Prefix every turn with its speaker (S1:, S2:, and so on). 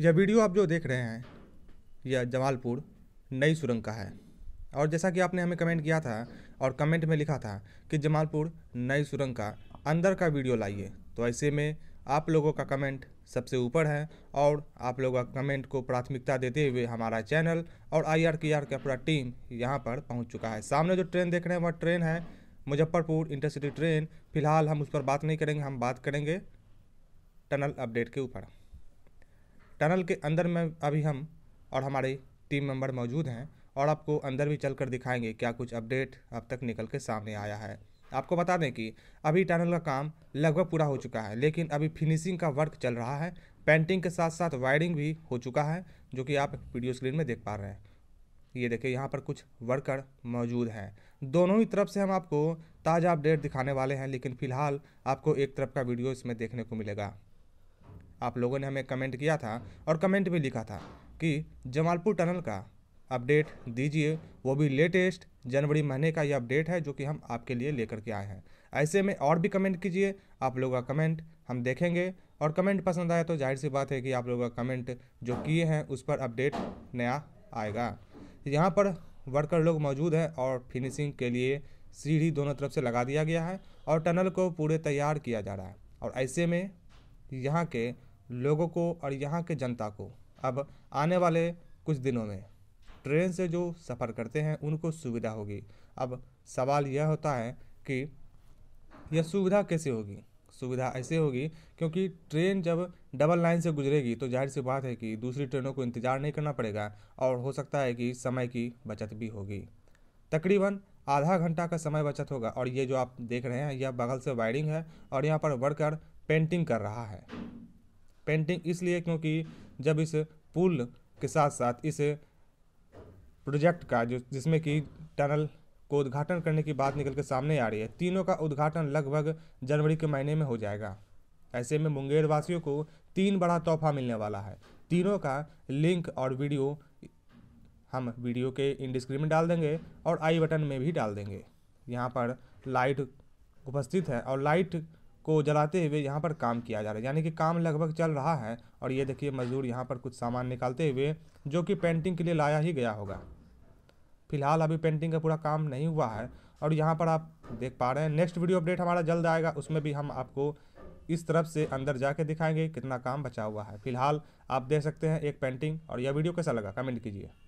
S1: यह वीडियो आप जो देख रहे हैं यह जमालपुर नई सुरंग का है और जैसा कि आपने हमें कमेंट किया था और कमेंट में लिखा था कि जमालपुर नई सुरंग का अंदर का वीडियो लाइए तो ऐसे में आप लोगों का कमेंट सबसे ऊपर है और आप लोगों का कमेंट को प्राथमिकता देते हुए हमारा चैनल और आई आर की आर का पूरा टीम यहाँ पर पहुँच चुका है सामने जो ट्रेन देख रहे हैं वह ट्रेन है मुजफ्फरपुर इंटरसिटी ट्रेन फिलहाल हम उस पर बात नहीं करेंगे हम बात करेंगे टनल अपडेट के ऊपर टनल के अंदर में अभी हम और हमारे टीम मेंबर मौजूद हैं और आपको अंदर भी चल कर दिखाएंगे क्या कुछ अपडेट अब तक निकल के सामने आया है आपको बता दें कि अभी टनल का काम लगभग पूरा हो चुका है लेकिन अभी फिनिशिंग का वर्क चल रहा है पेंटिंग के साथ साथ वायरिंग भी हो चुका है जो कि आप वीडियो स्क्रीन में देख पा रहे हैं ये देखिए यहाँ पर कुछ वर्कर मौजूद हैं दोनों ही तरफ से हम आपको ताज़ा अपडेट दिखाने वाले हैं लेकिन फ़िलहाल आपको एक तरफ का वीडियो इसमें देखने को मिलेगा आप लोगों ने हमें कमेंट किया था और कमेंट भी लिखा था कि जमालपुर टनल का अपडेट दीजिए वो भी लेटेस्ट जनवरी महीने का ये अपडेट है जो कि हम आपके लिए लेकर के आए हैं ऐसे में और भी कमेंट कीजिए आप लोगों का कमेंट हम देखेंगे और कमेंट पसंद आया तो जाहिर सी बात है कि आप लोगों का कमेंट जो किए हैं उस पर अपडेट नया आएगा यहाँ पर वर्कर लोग मौजूद हैं और फिनिशिंग के लिए सीढ़ी दोनों तरफ से लगा दिया गया है और टनल को पूरे तैयार किया जा रहा है और ऐसे में यहाँ के लोगों को और यहाँ के जनता को अब आने वाले कुछ दिनों में ट्रेन से जो सफ़र करते हैं उनको सुविधा होगी अब सवाल यह होता है कि यह सुविधा कैसे होगी सुविधा ऐसे होगी क्योंकि ट्रेन जब डबल लाइन से गुजरेगी तो जाहिर सी बात है कि दूसरी ट्रेनों को इंतज़ार नहीं करना पड़ेगा और हो सकता है कि समय की बचत भी होगी तकरीबन आधा घंटा का समय बचत होगा और ये जो आप देख रहे हैं यह बगल से वायरिंग है और यहाँ पर वर्कर पेंटिंग कर रहा है पेंटिंग इसलिए क्योंकि जब इस पुल के साथ साथ इस प्रोजेक्ट का जो जिसमें कि टनल को उद्घाटन करने की बात निकल के सामने आ रही है तीनों का उद्घाटन लगभग जनवरी के महीने में हो जाएगा ऐसे में मुंगेर वासियों को तीन बड़ा तोहफा मिलने वाला है तीनों का लिंक और वीडियो हम वीडियो के इन में डाल देंगे और आई बटन में भी डाल देंगे यहाँ पर लाइट उपस्थित है और लाइट को जलाते हुए यहाँ पर काम किया जा रहा है यानी कि काम लगभग चल रहा है और ये देखिए मजदूर यहाँ पर कुछ सामान निकालते हुए जो कि पेंटिंग के लिए लाया ही गया होगा फिलहाल अभी पेंटिंग का पूरा काम नहीं हुआ है और यहाँ पर आप देख पा रहे हैं नेक्स्ट वीडियो अपडेट हमारा जल्द आएगा उसमें भी हम आपको इस तरफ से अंदर जाके दिखाएंगे कितना काम बचा हुआ है फिलहाल आप देख सकते हैं एक पेंटिंग और यह वीडियो कैसा लगा कमेंट कीजिए